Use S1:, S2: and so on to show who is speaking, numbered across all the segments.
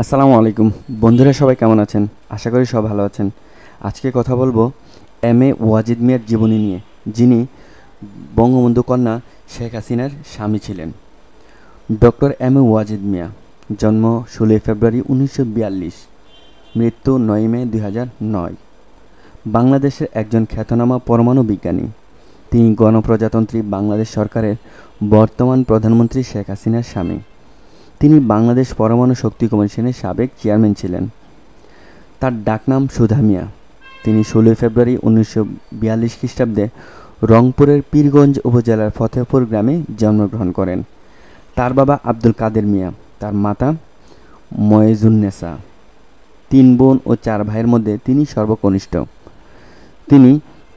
S1: আসসালামু আলাইকুম বন্ধুরা সবাই কেমন আছেন আশা করি সব ভালো আছেন আজকে কথা বলবো এম এ ওয়াজিদ মিয়ার জীবনী নিয়ে যিনি বঙ্গবন্ধু কন্যা শেখ হাসিনার স্বামী ছিলেন doctor M A Wazed Miah জন্ম ষোলোই ফেব্রুয়ারি উনিশশো বিয়াল্লিশ মৃত্যু নয় মে দুই হাজার নয় বাংলাদেশের একজন খ্যাতনামা পরমাণু বিজ্ঞানী তিনি গণপ্রজাতন্ত্রী বাংলাদেশ সরকারের বর্তমান প্রধানমন্ত্রী শেখ হাসিনার স্বামী তিনি বাংলাদেশ পরমাণু শক্তি কমিশনের সাবেক চেয়ারম্যান ছিলেন তার ডাকনাম সুধা মিয়া তিনি ষোলোই ফেব্রুয়ারি উনিশশো বিয়াল্লিশ খ্রিস্টাব্দে রংপুরের পীরগঞ্জ উপজেলার ফতেহপুর গ্রামে জন্মগ্রহণ করেন তার বাবা আব্দুল কাদের মিয়া তার মাতা ময়েজুন্নেসা তিন বোন ও চার ভাইয়ের মধ্যে তিনি সর্বকনিষ্ঠ তিনি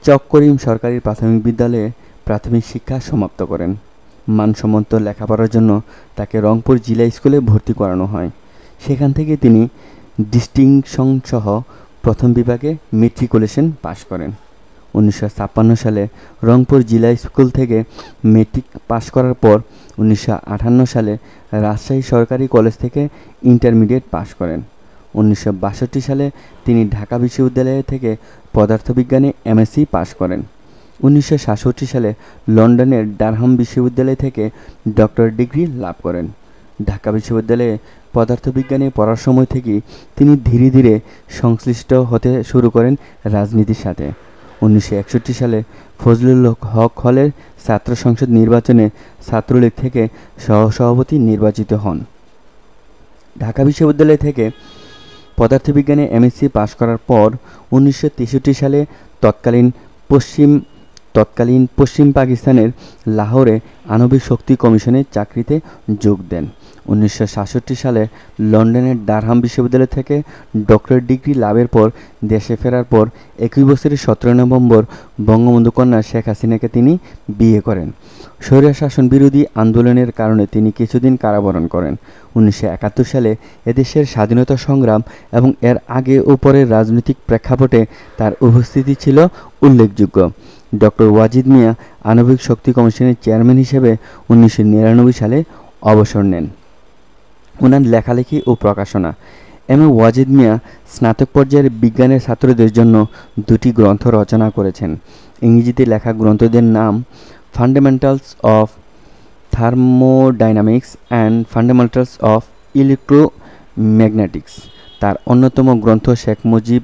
S1: চক্করিম সরকারি প্রাথমিক বিদ্যালয়ে প্রাথমিক শিক্ষা সমাপ্ত করেন মানসম্মত লেখাপড়ার জন্য তাকে রংপুর জিলা স্কুলে ভর্তি করানো হয় সেখান থেকে তিনি ডিস্টিংশনসহ প্রথম বিভাগে মেট্রিকুলেশন পাশ করেন উনিশশো সালে রংপুর জিলা স্কুল থেকে মেট্রিক পাশ করার পর উনিশশো সালে রাজশাহী সরকারি কলেজ থেকে ইন্টারমিডিয়েট পাশ করেন উনিশশো সালে তিনি ঢাকা বিশ্ববিদ্যালয় থেকে পদার্থবিজ্ঞানে এমএসসি পাশ করেন উনিশশো সালে লন্ডনের ডারহাম বিশ্ববিদ্যালয় থেকে ডক্টর ডিগ্রি লাভ করেন ঢাকা বিশ্ববিদ্যালয়ে পদার্থবিজ্ঞানে পড়ার সময় থেকেই তিনি ধীরে ধীরে সংশ্লিষ্ট হতে শুরু করেন রাজনীতির সাথে উনিশশো সালে ফজলুল হক হলের ছাত্র সংসদ নির্বাচনে ছাত্রলীগ থেকে সহসভাপতি নির্বাচিত হন ঢাকা বিশ্ববিদ্যালয় থেকে পদার্থবিজ্ঞানে এমএসসি পাশ করার পর উনিশশো সালে তৎকালীন পশ্চিম তৎকালীন পশ্চিম পাকিস্তানের লাহোরে আণবিক শক্তি কমিশনের চাকরিতে যোগ দেন উনিশশো সালে লন্ডনের ডারহাম বিশ্ববিদ্যালয় থেকে ডক্টরেট ডিগ্রি লাভের পর দেশে ফেরার পর একই বছরের সতেরো নভেম্বর বঙ্গবন্ধু কন্যা শেখ হাসিনাকে তিনি বিয়ে করেন স্বৈরশাসন বিরোধী আন্দোলনের কারণে তিনি কিছুদিন কারাবরণ করেন উনিশশো সালে এদেশের স্বাধীনতা সংগ্রাম এবং এর আগে ও পরের রাজনৈতিক প্রেক্ষাপটে তার উপস্থিতি ছিল উল্লেখযোগ্য ডক্টর ওয়াজিদ মিয়া আণবিক শক্তি কমিশনের চেয়ারম্যান হিসেবে উনিশশো সালে অবসর নেন ওনার লেখালেখি ও প্রকাশনা এম এ ওয়াজিদ মিয়া স্নাতক পর্যায়ের বিজ্ঞানের ছাত্রদের জন্য দুটি গ্রন্থ রচনা করেছেন ইংরেজিতে লেখা গ্রন্থদের নাম fundamentals of thermodynamics and fundamentals of electromagnetics তার অন্যতম গ্রন্থ শেখ মুজিব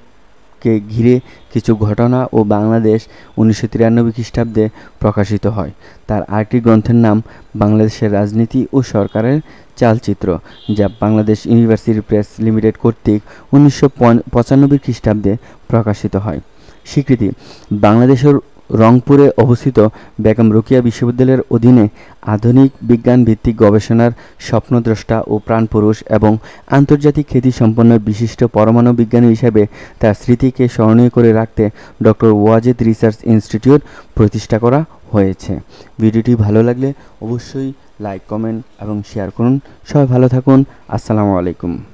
S1: কে ঘিরে কিছু ঘটনা ও বাংলাদেশ উনিশশো তিরানব্বই খ্রিস্টাব্দে প্রকাশিত হয় তার আরেকটি গ্রন্থের নাম বাংলাদেশের রাজনীতি ও সরকারের চালচিত্র যা বাংলাদেশ ইউনিভার্সিটি প্রেস লিমিটেড কর্তৃক উনিশশো পঁচানব্বই খ্রিস্টাব্দে প্রকাশিত হয় স্বীকৃতি বাংলাদেশের রংপুরে অবস্থিত বেগম রোকিয়া বিশ্ববিদ্যালয়ের অধীনে আধুনিক বিজ্ঞান ভিত্তিক গবেষণার স্বপ্নদ্রষ্টা ও প্রাণপুরুষ এবং আন্তর্জাতিক খ্যাতি সম্পন্ন বিশিষ্ট পরমাণু বিজ্ঞানী হিসেবে তার স্মৃতিকে স্মরণীয় করে রাখতে ডক্টর ওয়াজেদ রিসার্চ ইনস্টিটিউট প্রতিষ্ঠা করা হয়েছে ভিডিওটি ভালো লাগলে অবশ্যই লাইক কমেন্ট এবং শেয়ার করুন সবাই ভালো থাকুন আসসালামু আলাইকুম